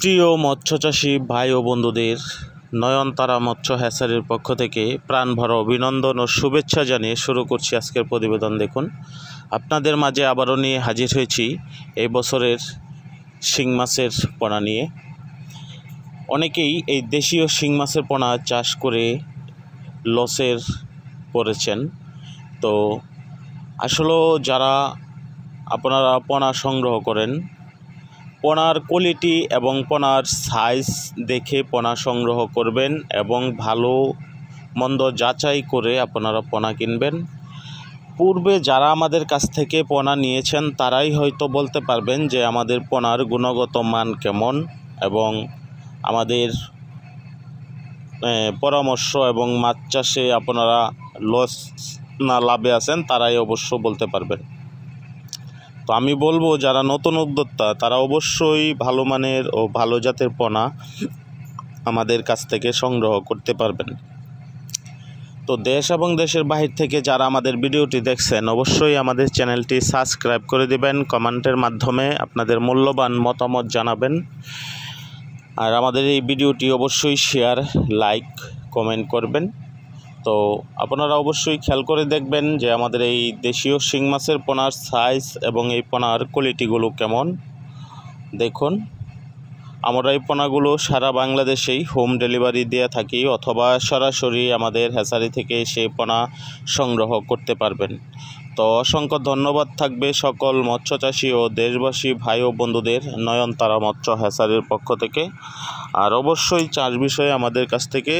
প্রিয় মৎস্যচাষী ভাই ও বন্ধুদের নয়নতারা মৎস্য হ্যাসারির পক্ষ থেকে প্রাণভরা অভিনন্দন ও শুভেচ্ছা জানিয়ে শুরু করছি আজকের প্রতিবেদন দেখুন আপনাদের মাঝে আবারও নিয়ে হাজির হয়েছি এই বছরের শিং মাছের পোনা নিয়ে অনেকেই এই দেশীয় শিং মাছের পোনা চাষ করে লসের পড়েছেন তো আসলে যারা আপনারা পোনা সংগ্রহ করেন পোনার কোয়ালিটি এবং পোনার সাইজ দেখে পোনা সংগ্রহ করবেন এবং ভালো মন্দ যাচাই করে আপনারা পোনা কিনবেন পূর্বে যারা আমাদের কাছ থেকে পোনা নিয়েছেন তারাই হয়তো বলতে পারবেন যে আমাদের পোনার গুণগত মান কেমন এবং আমাদের পরামর্শ এবং মাছ চাষে আপনারা লস না লাভে আছেন তারাই অবশ্য বলতে পারবেন তো আমি বলবো যারা নতুন উদ্যোক্তা তারা অবশ্যই ভালো মানের ও ভালো জাতের পণা আমাদের কাছ থেকে সংগ্রহ করতে পারবেন তো দেশ এবং দেশের বাহির থেকে যারা আমাদের ভিডিওটি দেখছেন অবশ্যই আমাদের চ্যানেলটি সাবস্ক্রাইব করে দিবেন কমেন্টের মাধ্যমে আপনাদের মূল্যবান মতামত জানাবেন আর আমাদের এই ভিডিওটি অবশ্যই শেয়ার লাইক কমেন্ট করবেন তো আপনারা অবশ্যই খেয়াল করে দেখবেন যে আমাদের এই দেশীয় শিং মাছের পোনার সাইজ এবং এই পোনার কোয়ালিটিগুলো কেমন দেখুন আমরা এই পোনাগুলো সারা বাংলাদেশেই হোম ডেলিভারি দিয়ে থাকি অথবা সরাসরি আমাদের হ্যাচারি থেকে সেই পোনা সংগ্রহ করতে পারবেন তো অসংখ্য ধন্যবাদ থাকবে সকল মৎস্যচাষী ও দেশবাসী ভাই ও বন্ধুদের নয়নতারা মৎস্য হ্যাচারির পক্ষ থেকে আর অবশ্যই চাষ বিষয়ে আমাদের কাছ থেকে